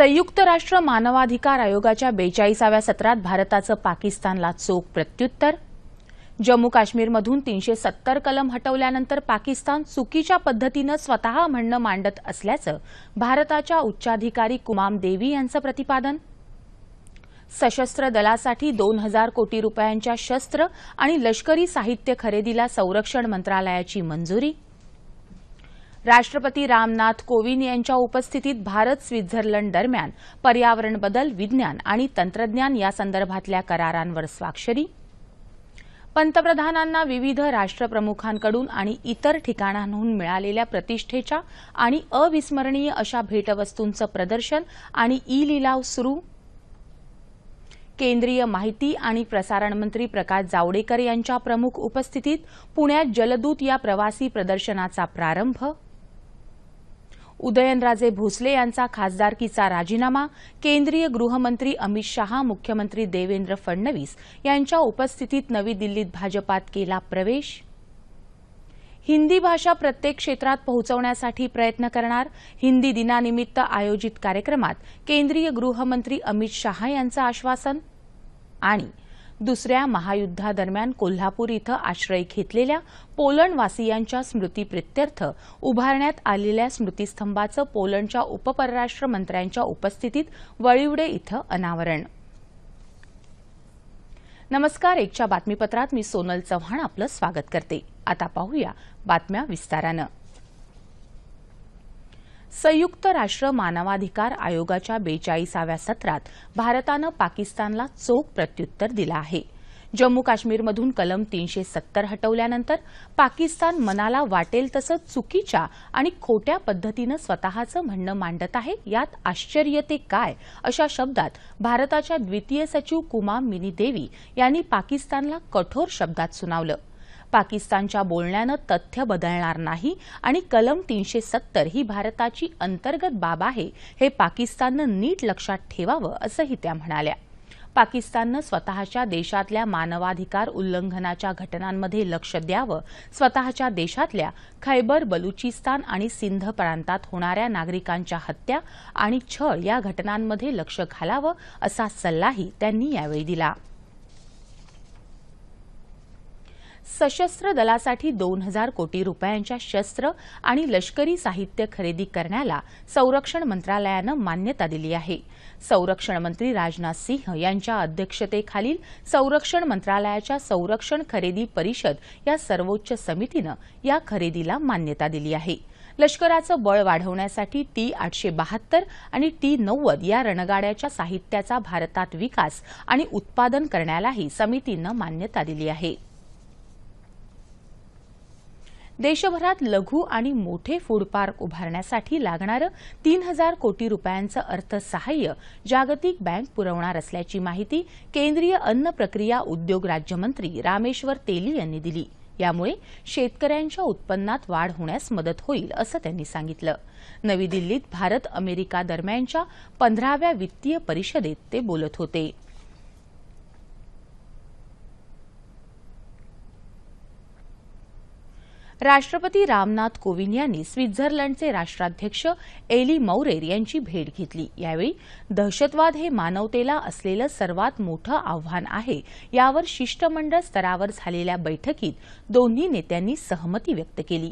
संयुक्त राष्ट्र मानवाधिकार आयोगाच्या बेचाळीसाव्या सत्रात भारताचं पाकिस्तानला चोख प्रत्युत्तर जम्मू काश्मीरमधून तीनशे सत्तर कलम हटवल्यानंतर पाकिस्तान चुकीच्या पद्धतीनं स्वतः म्हणणं मांडत असल्याचं भारताच्या उच्चाधिकारी कुमाम देवी यांचं प्रतिपादन सशस्त्र दलासाठी दोन हजार कोटी रुपयांच्या शस्त्र आणि लष्करी साहित्य खरेदीला संरक्षण मंत्रालयाची मंजुरी राष्ट्रपती रामनाथ कोविंद यांच्या उपस्थितीत भारत स्वित्झर्लंड दरम्यान पर्यावरण बदल विज्ञान आणि तंत्रज्ञान यासंदर्भातल्या करारांवर स्वाक्षरी पंतप्रधानांना विविध राष्ट्रप्रमुखांकडून आणि इतर ठिकाणांहून मिळालेल्या प्रतिष्ठेच्या आणि अविस्मरणीय अशा भेटवस्तूंचं प्रदर्शन आणि ई लिलाव सुरू केंद्रीय माहिती आणि प्रसारण मंत्री प्रकाश जावडेकर यांच्या प्रमुख उपस्थितीत पुण्यात जलदूत या प्रवासी प्रदर्शनाचा प्रारंभ उदयनराजे भोसले यांचा खासदारकीचा राजीनामा केंद्रीय गृहमंत्री अमित शहा मुख्यमंत्री देवेंद्र फडणवीस यांच्या उपस्थितीत नवी दिल्लीत भाजपात केला प्रवेश हिंदी भाषा प्रत्येक क्षेत्रात पोहोचवण्यासाठी प्रयत्न करणार हिंदी दिनानिमित्त आयोजित कार्यक्रमात केंद्रीय गृहमंत्री अमित शहा यांचं आश्वासन आणि दुसऱ्या महायुद्धादरम्यान कोल्हापूर इथं आश्रय घेतलेल्या पोलंडवासियांच्या स्मृतीप्रित्यर्थ उभारण्यात आलेल्या स्मृतीस्तंभाचं पोलंडच्या उपपरराष्ट्र मंत्र्यांच्या उपस्थितीत वळिवडे इथं अनावरण नमस्कार एकच्या बातमीपत्रात मी सोनल चव्हाण आपलं स्वागत करते आता पाहूया बातम्या विस्तारानं संयुक्त राष्ट्र मानवाधिकार आयोगाच्या बेचाळीसाव्या सत्रात भारतानं पाकिस्तानला चोख प्रत्युत्तर दिलं आहे जम्मू काश्मीरमधून कलम तीनशे सत्तर हटवल्यानंतर पाकिस्तान मनाला वाटेल तसं चुकीच्या आणि खोट्या पद्धतीनं स्वतःचं म्हणणं मांडत आहे यात आश्चर्य ते काय अशा शब्दात भारताच्या द्वितीय सचिव कुमा मिनी देवी यांनी पाकिस्तानला कठोर शब्दात सुनावलं पाकिस्तानच्या बोलण्यानं तथ्य बदलणार नाही आणि कलम तीनशे सत्तर ही भारताची अंतर्गत बाब आहे हे पाकिस्ताननं नीट लक्षात ठेवावं असंही त्या म्हणाल्या पाकिस्ताननं स्वतःच्या देशातल्या मानवाधिकार उल्लंघनाच्या घटनांमध्ये लक्ष द्यावं स्वतःच्या देशातल्या खैबर बलुचिस्तान आणि सिंध प्रांतात होणाऱ्या नागरिकांच्या हत्या आणि छळ या घटनांमध्ये लक्ष घालावं असा सल्लाही त्यांनी यावेळी दिला सशस्त्र दलासाठी दोन हजार कोटी रुपयांच्या शस्त्र आणि लष्करी साहित्य खरेदी करण्याला संरक्षण मंत्रालयानं मान्यता दिली आहे संरक्षण मंत्री राजनाथ सिंह यांच्या अध्यक्षतेखालील संरक्षण मंत्रालयाच्या संरक्षण खरेदी परिषद या सर्वोच्च समितीनं या खरेदीला मान्यता दिली आहे लष्कराचं बळ वाढवण्यासाठी टी आठशे बहात्तर आणि टी नव्वद या रणगाड्याच्या साहित्याचा भारतात विकास आणि उत्पादन करण्यालाही समितीनं मान्यता दिली आहे देशभरात लघु आणि मोठे फूड पार्क उभारण्यासाठी लागणारं तीन हजार कोटी रुपयांचं अर्थसहाय्य जागतिक बँक पुरवणार असल्याची माहिती केंद्रीय अन्न प्रक्रिया उद्योग राज्यमंत्री रामेश्वर तेली यांनी दिली यामुळे शेतकऱ्यांच्या उत्पन्नात वाढ होण्यास मदत होईल असं त्यांनी सांगितलं नवी दिल्लीत भारत अमेरिका दरम्यानच्या पंधराव्या वित्तीय परिषदेत ते बोलत होते राष्ट्रपती रामनाथ कोविंद यांनी स्वित्झर्लंडचे राष्ट्राध्यक्ष एली मौरेर यांची भेट घेतली यावेळी दहशतवाद हे मानवतेला असलेलं सर्वात मोठं आव्हान आहे यावर शिष्टमंडळ स्तरावर झालेल्या बैठकीत दोन्ही नेत्यांनी सहमती व्यक्त केली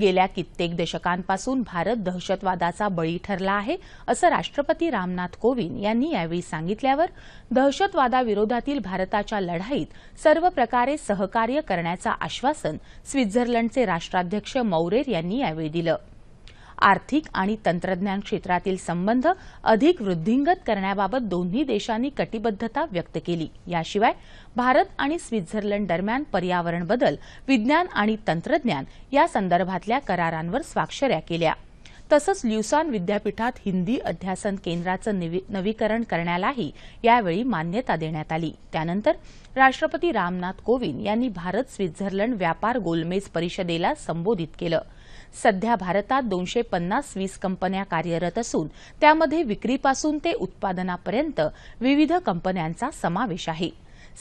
गेल्या कित्येक दशकांपासून भारत दहशतवादाचा बळी ठरला आहे असं राष्ट्रपती रामनाथ कोविंद यांनी यावेळी सांगितल्यावर दहशतवादाविरोधातील भारताच्या लढाईत सर्व प्रकारे सहकार्य करण्याचं आश्वासन स्वित्झर्लंडचे राष्ट्राध्यक्ष मौरेर यांनी यावेळी दिलं आर्थिक आणि तंत्रज्ञान क्षेत्रातील संबंध अधिक वृद्धिंगत करण्याबाबत दोन्ही देशांनी कटिबद्धता व्यक्त केली याशिवाय भारत आणि स्वित्झर्लंड दरम्यान पर्यावरण बदल विज्ञान आणि तंत्रज्ञान या संदर्भातल्या करारांवर स्वाक्षऱ्या केल्या तसंच ल्युसॉन विद्यापीठात हिंदी अध्यासन केंद्राचं नवीकरण करण्यालाही यावेळी मान्यता देण्यात आली त्यानंतर राष्ट्रपती रामनाथ कोविंद यांनी भारत स्वित्झर्लंड व्यापार गोलमेज परिषदेला संबोधित केलं सध्या भारतात दोनशे पन्नास वीस कंपन्या कार्यरत असून त्यामध्ये विक्रीपासून ते उत्पादनापर्यंत विविध कंपन्यांचा समावेश आहे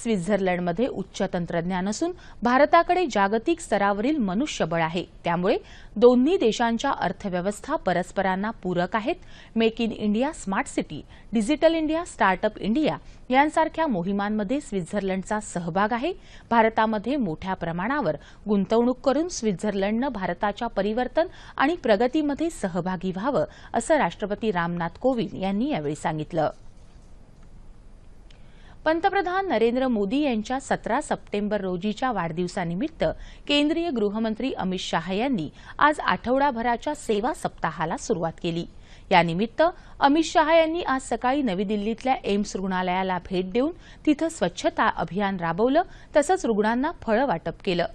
स्वित्झर्लंडमध्ये उच्च तंत्रज्ञान असून भारताकडे जागतिक स्तरावरील मनुष्यबळ आहे त्यामुळे दोन्ही देशांच्या अर्थव्यवस्था परस्परांना पूरक आहेत make in India smart city digital India startup India यांसारख्या मोहिमांमध्ये स्वित्झर्लंडचा सहभाग आहे भारतामध्ये मोठ्या प्रमाणावर गुंतवणूक करून स्वित्झर्लंडनं भारताच्या परिवर्तन आणि प्रगतीमध्ये सहभागी व्हावं असं राष्ट्रपती रामनाथ कोविंद यांनी यावेळी सांगितलं पंतप्रधान नरेंद्र मोदी यांच्या सतरा सप्टेंबर रोजीच्या वाढदिवसानिमित्त केंद्रीय गृहमंत्री अमित शहा यांनी आज आठवडाभराच्या सेवा सप्ताहाला सुरुवात केली यानिमित्त अमित शहा यांनी आज सकाळी नवी दिल्लीतल्या एम्स रुग्णालयाला भेट देऊन तिथं स्वच्छता अभियान राबवलं तसंच रुग्णांना फळं वाटप केलं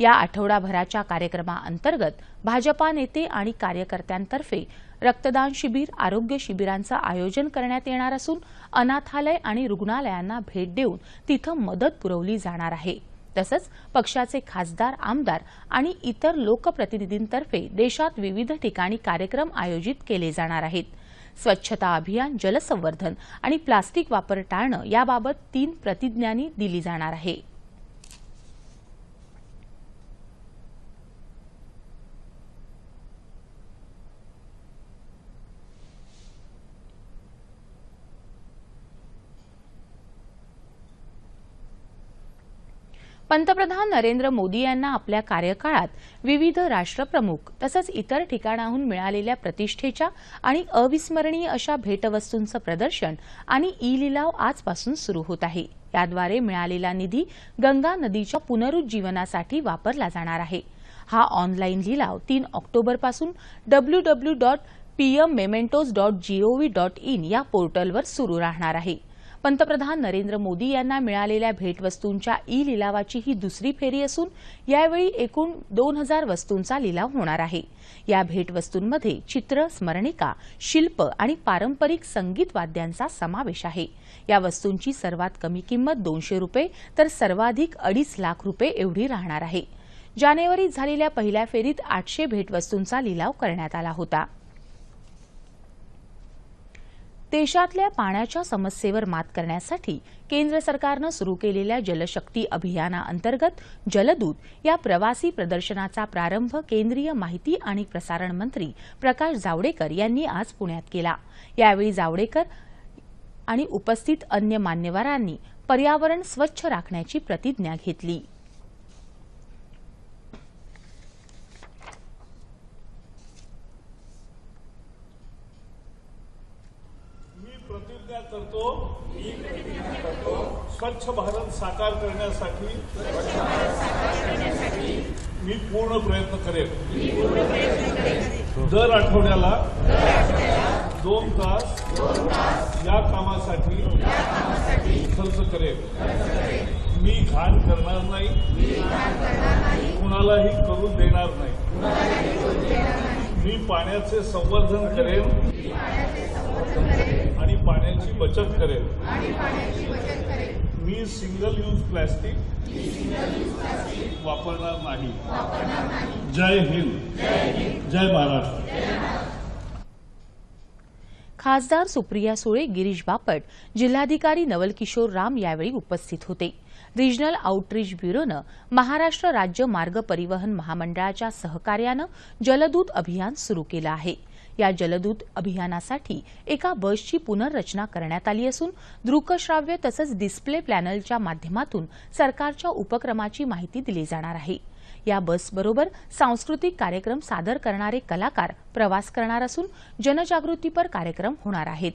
या आठवडाभराच्या कार्यक्रमाअंतर्गत भाजपा नेते आणि कार्यकर्त्यांतर्फे रक्तदान शिबिर आरोग्य शिबिरांचं आयोजन करण्यात येणार असून अनाथालय आणि रुग्णालयांना भेट देऊन तिथं मदत पुरवली जाणार आहे तसंच पक्षाचे खासदार आमदार आणि इतर लोकप्रतिनिधींतर्फे देशात विविध ठिकाणी कार्यक्रम आयोजित केले जाणार आहेत स्वच्छता अभियान जलसंवर्धन आणि प्लास्टिक वापर टाळणं याबाबत तीन प्रतिज्ञानी दिली जाणार आहे पंतप्रधान नरेंद्र मोदी यांना आपल्या कार्यकाळात विविध राष्ट्रप्रमुख तसंच इतर ठिकाणाहून मिळालेल्या प्रतिष्ठेच्या आणि अविस्मरणीय अशा भेटवस्तूंचं प्रदर्शन आणि ई लिलाव आजपासून सुरू होत आहे याद्वारे मिळालेला निधी गंगा नदीच्या पुनरुज्जीवनासाठी वापरला जाणार आहे हा ऑनलाईन लिलाव तीन ऑक्टोबरपासून W W dot PM mementos dot GOV dot in या पोर्टलवर सुरू राहणार आहे पंतप्रधान नरेंद्र मोदी यांना मिळालेल्या भेटवस्तूंच्या ई लिलावाची ही दुसरी फेरी असून यावेळी एकूण दोन हजार वस्तूंचा लिलाव होणार आहे या भेटवस्तूंमध्ये चित्र स्मरणिका शिल्प आणि पारंपरिक संगीत वाद्यांचा समावेश आहे या वस्तूंची सर्वात कमी किंमत दोनशे रुपये तर सर्वाधिक अडीच लाख रुपये एवढी राहणार आहे जानेवारीत झालेल्या पहिल्या फेरीत आठशे भेटवस्तूंचा लिलाव करण्यात आला होता देशातल्या पाण्याच्या समस्येवर मात करण्यासाठी केंद्र सरकारनं सुरू केलेल्या जलशक्ती अभियानाअंतर्गत जलदूत या प्रवासी प्रदर्शनाचा प्रारंभ केंद्रीय माहिती आणि प्रसारण मंत्री प्रकाश जावडेकर यांनी आज पुण्यात केला यावेळी जावडेकर आणि उपस्थित अन्य मान्यवरांनी पर्यावरण स्वच्छ राखण्याची प्रतिज्ञा घेतली प्रतिज्ञा करतो स्वच्छ भारत साकार करण्यासाठी मी पूर्ण प्रयत्न करेन दर आठवड्याला दोन तास या कामासाठी खर्च करेन मी घाण करणार नाही कुणालाही करून देणार नाही मी पाण्याचे संवर्धन करेन पाण्याची बचत करेल मी सिंगल यूज प्लास्टिक वापरणार नाही जय हिंद जय महाराष्ट्र खासदार सुप्रिया सुळे गिरीश बापट जिल्हाधिकारी नवल किशोर राम यावेळी उपस्थित होते रिजनल आउटरीच ब्युरोनं महाराष्ट्र राज्य मार्ग परिवहन महामंडळाच्या सहकार्यानं जलदूत अभियान सुरू केलं आहे या जलदूत अभियानासाठी एका बसची पुनर्रचना करण्यात आली असून दृकश्राव्य तसंच डिस्प्ले प्लॅनलच्या माध्यमातून सरकारच्या उपक्रमाची माहिती दिली जाणार आहे या बसबरोबर सांस्कृतिक कार्यक्रम सादर करणारे कलाकार प्रवास करणार असून जनजागृतीपर कार्यक्रम होणार आहेत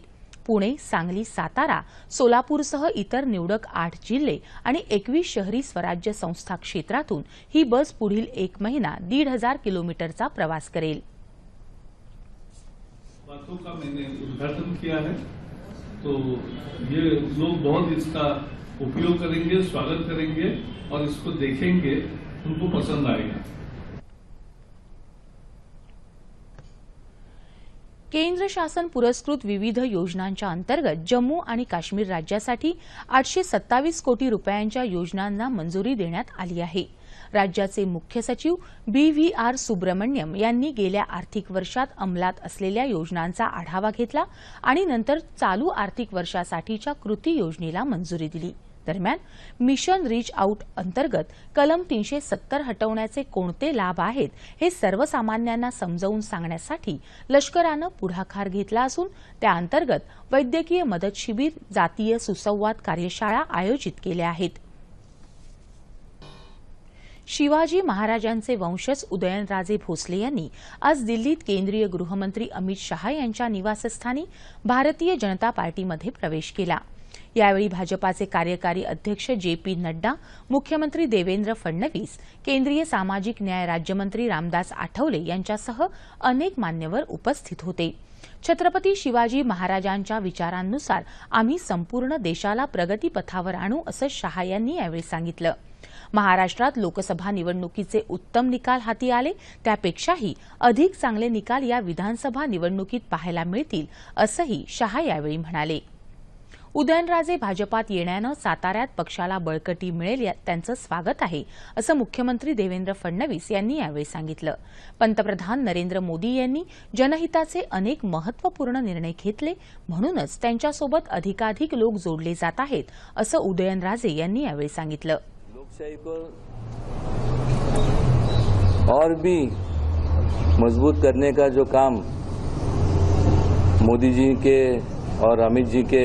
पुणे सांगली सातारा सोलापूरसह इतर निवडक आठ जिल्हे आणि एकवीस शहरी स्वराज्य संस्था क्षेत्रातून ही बस पुढील एक महिना दीड हजार किलोमीटरचा प्रवास करेल बातों का मैंने उद्घाटन किया है तो ये लोग बहुत इसका उपयोग करेंगे स्वागत करेंगे और इसको देखेंगे उनको पसंद आएगा केंद्र शासन पुरस्कृत विविध योजनांच्या अंतर्गत जम्मू आणि काश्मीर राज्यासाठी आठशे सत्तावीस कोटी रुपयांच्या योजनांना मंजुरी देण्यात आली आहे राज्याचे मुख्य सचिव बी व्ही आर सुब्रमण्यम यांनी गेल्या आर्थिक वर्षात अंमलात असलेल्या योजनांचा आढावा घेतला आणि नंतर चालू आर्थिक वर्षासाठीच्या कृती योजनेला मंजुरी दिली दरम्यान मिशन रीच आऊट अंतर्गत कलम तीनशे सत्तर हटवण्याचे कोणते लाभ आहेत हे सर्वसामान्यांना समजवून सांगण्यासाठी लष्करानं पुढाकार घेतला असून त्याअंतर्गत वैद्यकीय मदत शिबिर जातीय सुसंवाद कार्यशाळा आयोजित केल्या आहेत शिवाजी महाराजांचे वंशज उदयनराजे भोसले यांनी आज दिल्लीत केंद्रीय गृहमंत्री अमित शहा यांच्या निवासस्थानी भारतीय जनता पार्टीमध्ये प्रवेश केला यावेळी भाजपाचे कार्यकारी अध्यक्ष जे पी नड्डा मुख्यमंत्री देवेंद्र फडणवीस केंद्रीय सामाजिक न्याय राज्यमंत्री रामदास आठवले यांच्यासह अनेक मान्यवर उपस्थित होते छत्रपती शिवाजी महाराजांच्या विचारांनुसार आम्ही संपूर्ण देशाला प्रगतीपथावर आणू असं शहा यांनी यावेळी सांगितलं महाराष्ट्रात लोकसभा निवडणुकीचे उत्तम निकाल हाती आले त्यापेक्षाही अधिक चांगले निकाल या विधानसभा निवडणुकीत पाहायला मिळतील असंही शहा यावेळी म्हणाले उदयनराजे भाजपात येण्यानं साताऱ्यात पक्षाला बळकटी मिळेल त्यांचं स्वागत आहे असं मुख्यमंत्री देवेंद्र फडणवीस यांनी यावेळी सांगितलं पंतप्रधान नरेंद्र मोदी यांनी जनहिताचे अनेक महत्वपूर्ण निर्णय घेतले म्हणूनच त्यांच्यासोबत अधिकाधिक लोक जोडले जात आहेत असं उदयनराजे यांनी यावेळी सांगितलं को और भी मजबूत करने का जो काम मोदी जी के और अमित जी के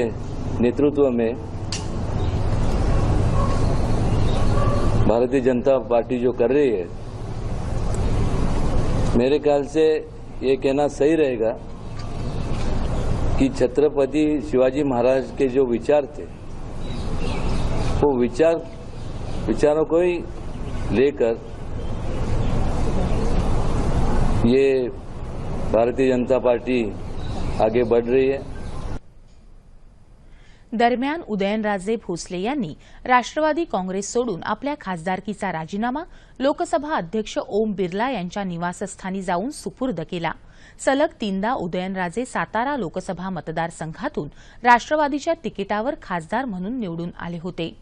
नेतृत्व में भारतीय जनता पार्टी जो कर रही है मेरे ख्याल से ये कहना सही रहेगा कि छत्रपति शिवाजी महाराज के जो विचार थे वो विचार विचारों को ही लेकर ये भारतीय जनता पार्टी आगे बढ़ रही है दरम्यान उदयनराजे भोसले यांनी राष्ट्रवादी काँग्रेस सोडून आपल्या खासदारकीचा राजीनामा लोकसभा अध्यक्ष ओम बिर्ला यांच्या निवासस्थानी जाऊन सुपूर्द केला सलग तीनदा उदयनराजे सातारा लोकसभा मतदारसंघातून राष्ट्रवादीच्या तिकिटावर खासदार म्हणून निवडून आले होते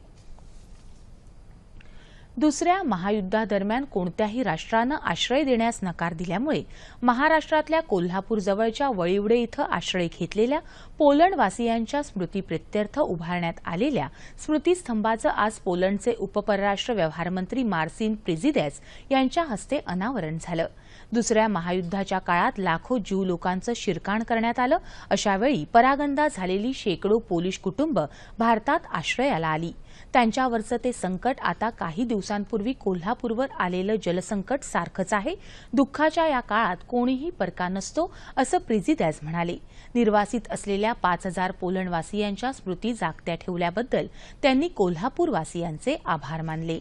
दुसऱ्या महायुद्धादरम्यान कोणत्याही राष्ट्रानं आश्रय देण्यास नकार दिल्यामुळे महाराष्ट्रातल्या कोल्हापूरजवळच्या वळीवडे इथं आश्रय घेतलेल्या पोलंडवासियांच्या स्मृतीप्रित्यर्थ उभारण्यात आलेल्या स्मृतीस्तंभाचं आज पोलंडचे उपपरराष्ट्र व्यवहारमंत्री मार्सिन प्रिझिदॅस यांच्या हस्ते अनावरण झालं दुसऱ्या महायुद्धाच्या काळात लाखो जीव लोकांचं शिरकाण करण्यात आलं अशावेळी परागंदा झालेली शेकडो पोलिश कुटुंब भारतात आश्रयाला आली त्यांच्यावरचं ते संकट आता काही दिवसांपूर्वी कोल्हापूरवर आलेलं जलसंकट सारखंच आहे दुःखाच्या या काळात कोणीही परका नसतो असं प्रिझिदॅज म्हणाले निर्वासित असलेल्या पाच हजार पोलंडवासियांच्या स्मृती जागत्या ठेवल्याबद्दल त्यांनी कोल्हापूरवासियांचे आभार मानले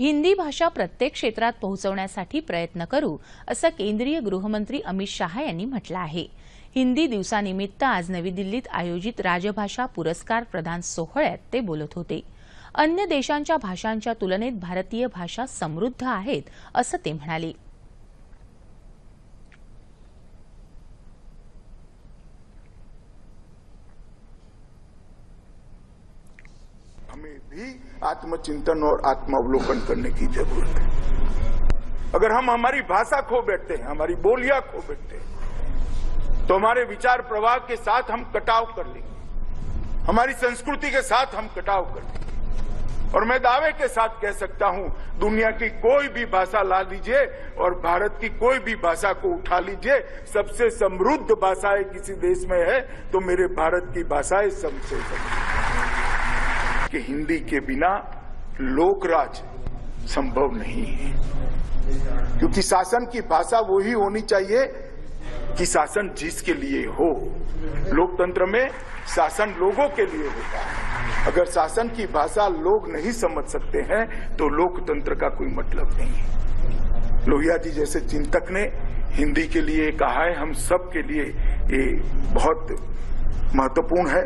हिंदी भाषा प्रत्येक क्षेत्रात पोहोचवण्यासाठी प्रयत्न करू असं केंद्रीय गृहमंत्री अमित शहा यांनी म्हटलं आहे हिंदी दिवसानिमित्त आज नवी दिल्लीत आयोजित राजभाषा पुरस्कार प्रदान सोहळ्यात ते बोलत होते अन्य देशांच्या भाषांच्या तुलनेत भारतीय भाषा समृद्ध आहेत असं ते म्हणाले आत्मचिंतन और आत्मावलोकन करने की जरूरत है अगर हम हमारी भाषा खो बैठते हैं हमारी बोलियां खो बैठते हैं तो हमारे विचार प्रवाह के साथ हम कटाव कर लेंगे हमारी संस्कृति के साथ हम कटाव कर लेंगे और मैं दावे के साथ कह सकता हूं दुनिया की कोई भी भाषा ला लीजिए और भारत की कोई भी भाषा को उठा लीजिए सबसे समृद्ध भाषाएं किसी देश में है तो मेरे भारत की भाषाएं सबसे समृद्ध कि हिंदी के बिना लोकराज संभव नहीं है क्योंकि शासन की भाषा वो ही होनी चाहिए कि शासन जिसके लिए हो लोकतंत्र में शासन लोगों के लिए होता है अगर शासन की भाषा लोग नहीं समझ सकते हैं तो लोकतंत्र का कोई मतलब नहीं है लोहिया जी जैसे चिंतक ने हिंदी के लिए कहा है हम सब के लिए ये बहुत महत्वपूर्ण है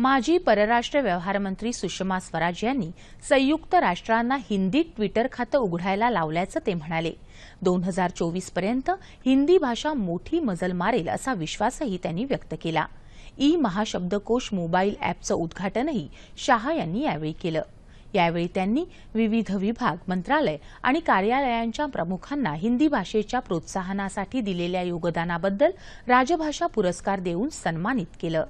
माजी परराष्ट्र व्यवहार मंत्री सुषमा स्वराज यांनी संयुक्त राष्ट्रांना हिंदी ट्विटर खातं उघडायला लावल्याचं ते म्हणाले दोन हजार चोवीसपर्यंत हिंदी भाषा मोठी मजल मारेल असा विश्वासही त्यांनी व्यक्त केला ई महाशब्दकोश मोबाईल अॅपचं उद्घाटनही शाह यांनी यावेळी केलं यावेळी त्यांनी विविध विभाग मंत्रालय आणि कार्यालयांच्या प्रमुखांना हिंदी भाषेच्या प्रोत्साहनासाठी दिलेल्या योगदानाबद्दल राजभाषा पुरस्कार देऊन सन्मानित केलं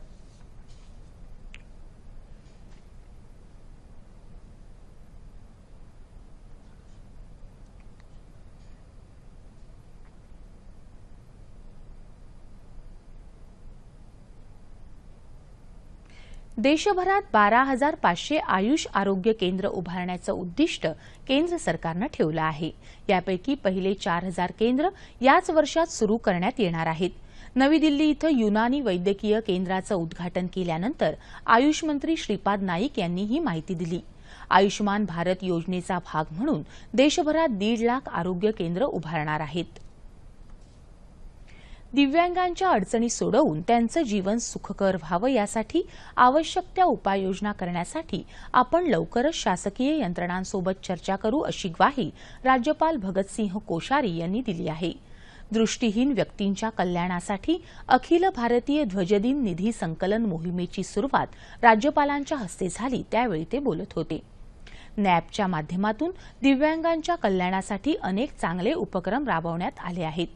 देशभरात बारा हजार पाचशे आयुष आरोग्य केंद्र उभारण्याचं उद्दिष्ट केंद्र सरकारनं ठेवलं आहे यापैकी पहिले चार हजार केंद्र याच वर्षात सुरू करण्यात येणार आहेत नवी दिल्ली इथं युनानी वैद्यकीय केंद्राचं उद्घाटन केल्यानंतर आयुष मंत्री श्रीपाद नाईक यांनी ही माहिती दिली आयुष्मान भारत योजनेचा भाग म्हणून देशभरात दीड लाख आरोग्य केंद्र उभारणार आहेत दिव्यांगांच्या अडचणी सोडवून त्यांचं जीवन सुखकर व्हावं यासाठी आवश्यक त्या उपाययोजना करण्यासाठी आपण लवकरच शासकीय यंत्रणांसोबत चर्चा करू अशी ग्वाही राज्यपाल भगतसिंह कोश्यारी यांनी दिली आहे दृष्टीहीन व्यक्तींच्या कल्याणासाठी अखिल भारतीय ध्वजदिन निधी संकलन मोहिमेची सुरुवात राज्यपालांच्या हस्ते झाली त्यावेळी ते बोलत होते नॅपच्या माध्यमातून दिव्यांगांच्या कल्याणासाठी अनेक चांगले उपक्रम राबवण्यात आले आहेत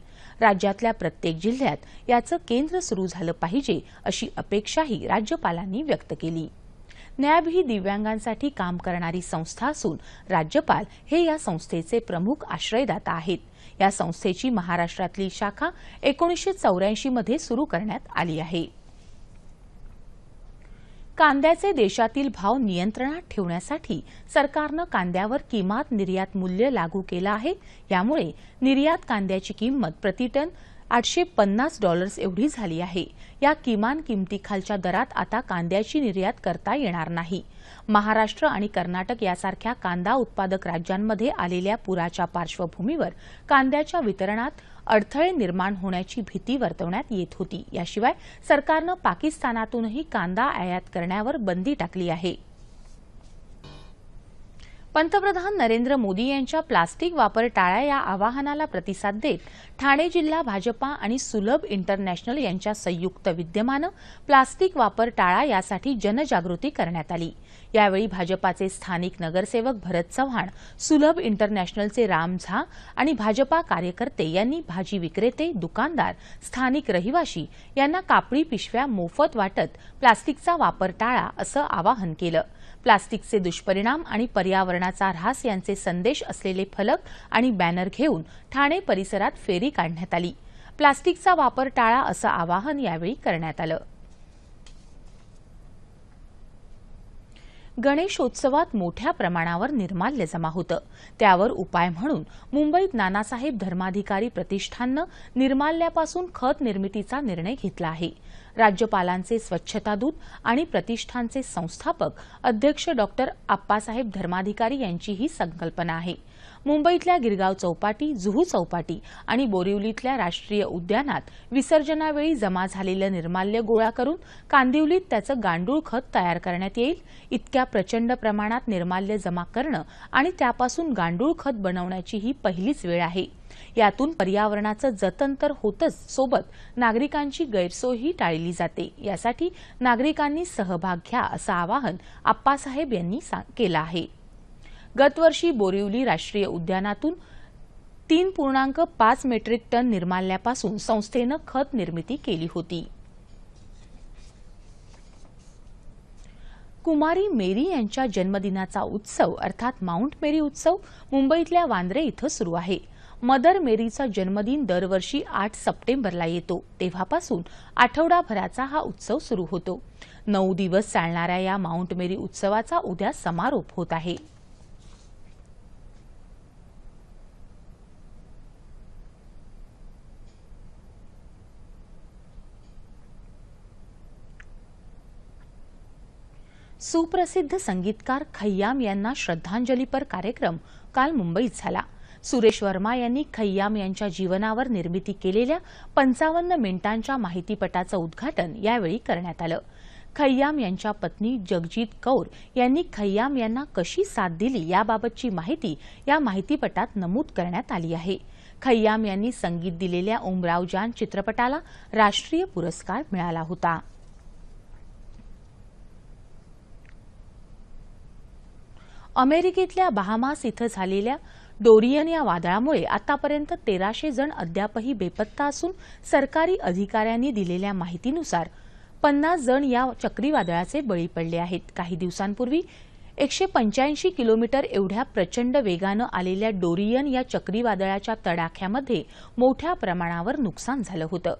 राज्यातल्या प्रत्येक जिल्ह्यात याचं केंद्र सुरू झालं पाहिजे अशी अपेक्षाही राज्यपालांनी व्यक्त केली नॅब ही दिव्यांगांसाठी काम करणारी संस्था असून राज्यपाल हे या संस्थेचे प्रमुख आश्रयदाता आहेत या संस्थेची महाराष्ट्रातली शाखा एकोणीसशे चौऱ्याऐंशी मध्ये सुरू करण्यात आली आहे कांद्याचे देशातील भाव नियंत्रणात ठेवण्यासाठी सरकारनं कांद्यावर किमान निर्यात मूल्य लागू केलं आहे यामुळे निर्यात कांद्याची किंमत प्रतिटन आठशे पन्नास डॉलर्स एवढी झाली आहे या किमान किमतीखालच्या दरात आता कांद्याची निर्यात करता येणार नाही महाराष्ट्र आणि कर्नाटक यासारख्या कांदा उत्पादक राज्यांमध्ये आलेल्या पुराच्या पार्श्वभूमीवर कांद्याच्या वितरणात अडथळे निर्माण होण्याची भीती वर्तवण्यात येत होती याशिवाय सरकारनं पाकिस्तानातूनही कांदा आयात करण्यावर बंदी टाकली आहे पंतप्रधान नरेंद्र मोदी यांच्या प्लास्टिक वापर टाळा या आवाहनाला प्रतिसाद देत ठाणे जिल्हा भाजपा आणि सुलभ इंटरनॅशनल यांच्या संयुक्त विद्यमानं प्लास्टिक वापर टाळा यासाठी जनजागृती करण्यात आली यावेळी भाजपाचे स्थानिक नगरसेवक भरत चव्हाण सुलभ इंटरनॅशनलचे राम झा आणि भाजपा कार्यकर्ते यांनी भाजी विक्रेते दुकानदार स्थानिक रहिवाशी यांना कापडी पिशव्या मोफत वाटत प्लास्टिकचा वापर टाळा असं आवाहन केलं प्लास्टिकचे दुष्परिणाम आणि पर्यावरणाचा ऱ्हास यांचे संदेश असलेले फलक आणि बॅनर घेऊन ठाणे परिसरात फेरी काढण्यात आली प्लास्टिकचा वापर टाळा असं आवाहन यावेळी करण्यात आलं गणेशोत्सवात मोठ्या प्रमाणावर निर्माल्य जमा होतं त्यावर उपाय म्हणून मुंबईत नानासाहेब धर्माधिकारी प्रतिष्ठाननं निर्माल्यापासून खत निर्मितीचा निर्णय घेतला आहे राज्यपालांचे स्वच्छतादूत आणि प्रतिष्ठानचे संस्थापक अध्यक्ष डॉक्टर आप्पासाहेब धर्माधिकारी यांची ही संकल्पना आहे मुंबईतल्या गिरगाव चौपाटी जुहू चौपाटी आणि बोरिवलीतल्या राष्ट्रीय उद्यानात विसर्जनावेळी जमा झालेलं निर्माल्य गोळा करून कांदिवलीत त्याचं गांडूळ खत तयार करण्यात येईल इतक्या प्रचंड प्रमाणात निर्माल्य जमा करणं आणि त्यापासून गांडूळ खत बनवण्याची ही पहिलीच वेळ आहे यातून पर्यावरणाचं जतन तर होतच सोबत नागरिकांची गैरसोयही टाळली जाते यासाठी नागरिकांनी सहभाग घ्या असं आवाहन आप्पासाहेब यांनी केलं आहे गतवर्षी बोरिवली राष्ट्रीय उद्यानातून तीन पूर्णांक पाच मेट्रिक टन निर्माल्यापासून संस्थेनं खत निर्मिती केली होती कुमारी मेरी यांच्या जन्मदिनाचा उत्सव अर्थात माउंट मेरी उत्सव मुंबईतल्या वांद्रे इथं सुरू आहे मदर मेरीचा जन्मदिन दरवर्षी आठ सप्टेंबरला येतो तेव्हापासून आठवडाभराचा हा उत्सव सुरू होतो नऊ दिवस चालणाऱ्या या माउंट मेरी उत्सवाचा उद्या समारोप होत आहे सुप्रसिद्ध संगीतकार खय्याम यांना श्रद्धांजलीपर कार्यक्रम काल मुंबईत झाला सुरेश वर्मा यांनी खय्याम यांच्या जीवनावर निर्मिती केलेल्या पंचावन्न मिनिटांच्या माहितीपटाचं उद्घाटन यावेळी करण्यात आलं खय्याम यांच्या पत्नी जगजीत कौर यांनी खय्याम यांना कशी साथ दिली याबाबतची माहिती या माहितीपटात नमूद करण्यात आली आहे खय्याम यांनी संगीत दिलेल्या ओमरावजान चित्रपटाला राष्ट्रीय पुरस्कार मिळाला होता अमेरिकेतल्या बहामास इथं झालेल्या डोरियन या वादळामुळे आतापर्यंत तेराशे जण अद्यापही बेपत्ता असून सरकारी अधिकाऱ्यांनी दिलेल्या माहितीनुसार पन्नास जण या चक्रीवादळाचे बळी पडले आहेत काही दिवसांपूर्वी एकशे पंच्याऐंशी किलोमीटर एवढ्या प्रचंड वेगानं आलेल्या डोरियन या चक्रीवादळाच्या तडाख्यामध्ये मोठ्या प्रमाणावर नुकसान झालं होतं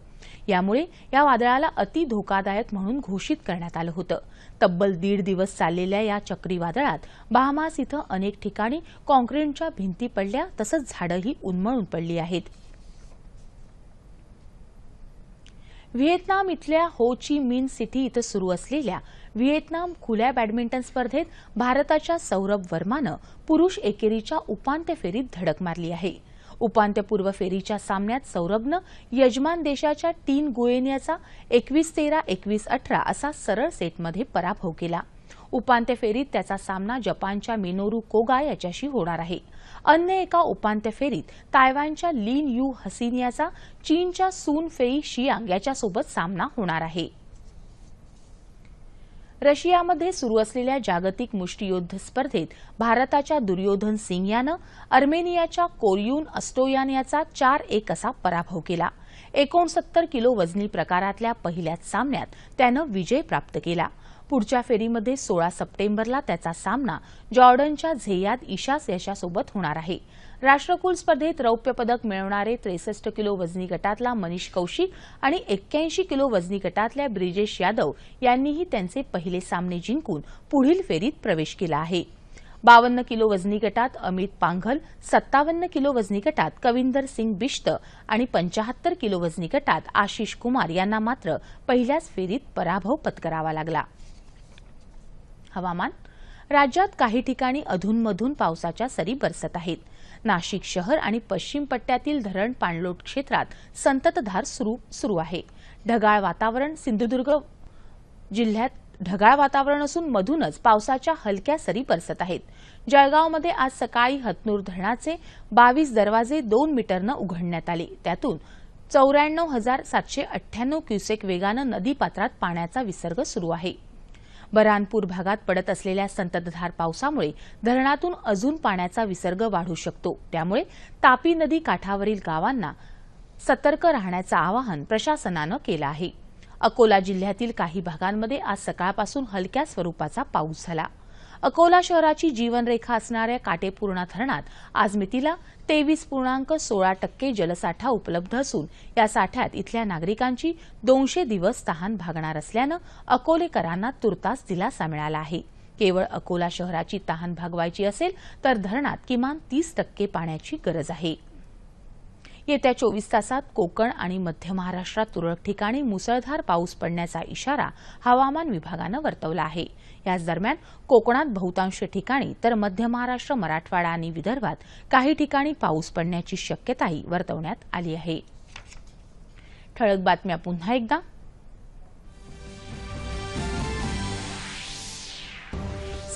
यामुळे या वादळाला अति धोकादायक म्हणून घोषित करण्यात आलं होतं तब्बल दीड दिवस चाललेल्या या चक्रीवादळात बहामास इथं अनेक ठिकाणी कॉन्क्रीटच्या भिंती पडल्या तसंच झाडंही उन्मळून पडली आहेत व्हिएतनाम इथल्या हो ची मिन सिटी इथं सुरू असलेल्या व्हिएतनाम खुल्या बॅडमिंटन स्पर्धेत भारताच्या सौरभ वर्मानं पुरुष एकेरीच्या उपांत्य फेरीत धडक मारली आहे उपांत्यपूर्व फेरीच्या सामन्यात सौरभनं यजमान देशाच्या तीन गुएनियाचा एकवीस तेरा एकवीस अठरा असा सरळ सेटमध्ये पराभव केला उपांत्य फेरीत त्याचा सामना जपानच्या मिनोरू कोगा याच्याशी होणार आहे अन्य एका उपांत्य फेरीत तायवानच्या लीन यू हसिनियाचा याचा चीनच्या सून फेई शियांग याच्यासोबत सामना होणार आहे रशियामध्ये सुरू असलेल्या जागतिक मुष्टीयुद्ध स्पर्धेत भारताच्या दुर्योधन सिंग यानं अर्मेनियाच्या कोरियून अस्टोयान याचा चार एक असा पराभव केला एकोणसत्तर किलो वजनी प्रकारातल्या पहिल्याच सामन्यात त्यानं विजय प्राप्त केला पुढच्या फेरीमध्ये सोळा सप्टेंबरला त्याचा सामना जॉर्डनच्या झेयाद इशास याच्यासोबत होणार आहे राष्ट्रकुल स्पर्धेत रौप्य पदक मिळवणारे त्रेसष्ट किलो वजनी गटातला मनीष कौशिक आणि एक्क्याऐंशी किलो वजनी गटातल्या ब्रिजेश यादव यांनीही त्यांचे पहिले सामने जिंकून पुढील फेरीत प्रवेश केला आहे बावन्न किलो वजनी गटात अमित पांघल सत्तावन्न किलो वजनी गटात कविंदर सिंग बिश्त आणि पंचाहत्तर किलो वजनी गटात आशिष कुमार यांना मात्र पहिल्याच फेरीत पराभव पत्करावा लागला हवामान राज्यात काही ठिकाणी अधूनमधून पावसाच्या सरी बरसत आहेत नाशिक शहर आणि पश्चिम पट्ट्यातील धरण पाणलोट क्षेत्रात संततधार सुरू सुरू आहे ढगाळ वातावरण सिंधुदुर्ग जिल्ह्यात ढगाळ वातावरण असून मधूनच पावसाच्या हलक्या सरी बरसत आहेत जळगावमध्ये आज सकाळी हतनूर धरणाचे बावीस दरवाजे दोन मीटरनं उघडण्यात आले त्यातून चौऱ्याण्णव हजार सातशे अठ्ठ्याण्णव क्युसेक वेगानं नदीपात्रात पाण्याचा विसर्ग सुरू आहे बरानपूर भागात पडत असलेल्या संततधार पावसामुळे धरणातून अजून पाण्याचा विसर्ग वाढू शकतो त्यामुळे तापी नदी काठावरील गावांना सतर्क राहण्याचं आवाहन प्रशासनानं केलं आहे अकोला जिल्ह्यातील काही भागांमध्ये आज सकाळपासून हलक्या स्वरूपाचा पाऊस झाला अकोला शहराची जीवनरेखा असणाऱ्या काटेपूर्णा धरणात आज मितीला तेवीस पूर्णांक सोळा टक्के जलसाठा उपलब्ध असून या साठ्यात इथल्या नागरिकांची दोनशे दिवस तहान भागणार असल्यानं अकोलेकरांना तुर्तास दिलासा मिळाला आहे केवळ अकोला शहराची तहान भागवायची असेल तर धरणात किमान तीस टक्के पाण्याची गरज आहे येत्या चोवीस तासात कोकण आणि मध्य महाराष्ट्रात तुरळक ठिकाणी मुसळधार पाऊस पडण्याचा इशारा हवामान विभागानं वर्तवला आहे याच दरम्यान कोकणात बहुतांश ठिकाणी तर मध्य महाराष्ट्र मराठवाडा आणि विदर्भात काही ठिकाणी पाऊस पडण्याची शक्यताही वर्तवण्यात आली आहे ठळक बातम्या पुन्हा एकदा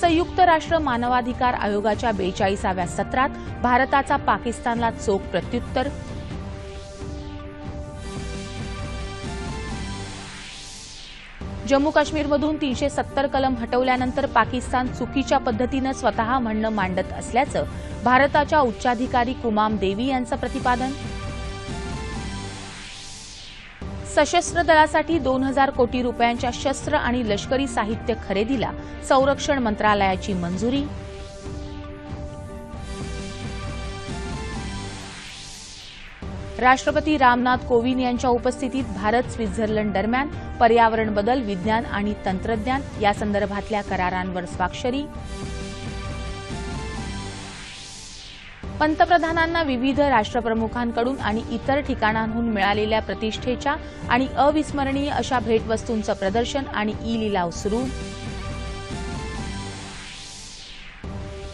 संयुक्त राष्ट्र मानवाधिकार आयोगाच्या बेचाळीसाव्या सत्रात भारताचा पाकिस्तानला चोख प्रत्युत्तर जम्मू काश्मीरमधून तीनशे सत्तर कलम हटवल्यानंतर पाकिस्तान चुकीच्या पद्धतीनं स्वतः म्हणणं मांडत असल्याचं भारताच्या उच्चाधिकारी कुमाम देवी यांचं प्रतिपादन सशस्त्र दलासाठी दोन हजार कोटी रुपयांच्या शस्त्र आणि लष्करी साहित्य खरेदीला संरक्षण मंत्रालयाची मंजुरी राष्ट्रपती रामनाथ कोविंद यांच्या उपस्थितीत भारत स्वित्झर्लंड दरम्यान पर्यावरण बदल विज्ञान आणि तंत्रज्ञान यासंदर्भातल्या करारांवर स्वाक्षरी पंतप्रधानांना विविध राष्ट्रप्रमुखांकडून आणि इतर ठिकाणांहून मिळालेल्या प्रतिष्ठेच्या आणि अविस्मरणीय अशा भेटवस्तूंचं प्रदर्शन आणि ई लिलाव सुरू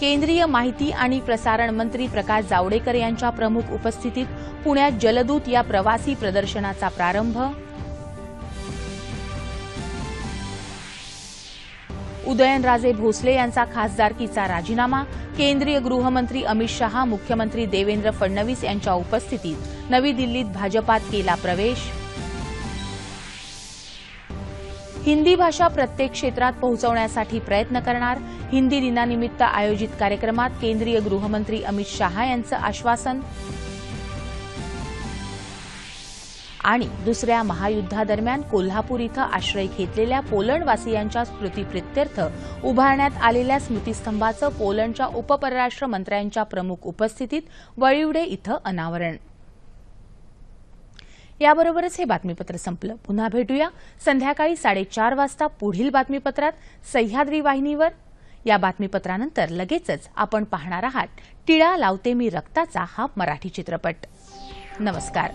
केंद्रीय माहिती आणि प्रसारण मंत्री प्रकाश जावडेकर यांच्या प्रमुख उपस्थितीत पुण्यात जलदूत या प्रवासी प्रदर्शनाचा प्रारंभ उदयनराजे भोसले यांचा खासदारकीचा राजीनामा केंद्रीय गृहमंत्री अमित शहा मुख्यमंत्री देवेंद्र फडणवीस यांच्या उपस्थितीत नवी दिल्लीत भाजपात केला प्रवेश हिंदी भाषा प्रत्येक क्षेत्रात पोहोचवण्यासाठी प्रयत्न करणार हिंदी दिनानिमित्त आयोजित कार्यक्रमात केंद्रीय गृहमंत्री अमित शहा यांचं आश्वासन आणि दुसऱ्या महायुद्धादरम्यान कोल्हापूर इथं आश्रय घेतलेल्या पोलंडवासियांच्या स्मृतीप्रित्यर्थ उभारण्यात आलेल्या स्मृतीस्तंभाचं पोलंडच्या उपपरराष्ट्र मंत्र्यांच्या प्रमुख उपस्थितीत वळिवडे इथं अनावरण याबरोबरच हे बातमीपत्र संपलं पुन्हा भेटूया संध्याकाळी साडेचार वाजता पुढील बातमीपत्रात सह्याद्री वाहिनीवर या बातमीपत्रानंतर लगेचच आपण पाहणार आहात टिळा लावते मी रक्ताचा हा मराठी चित्रपट नमस्कार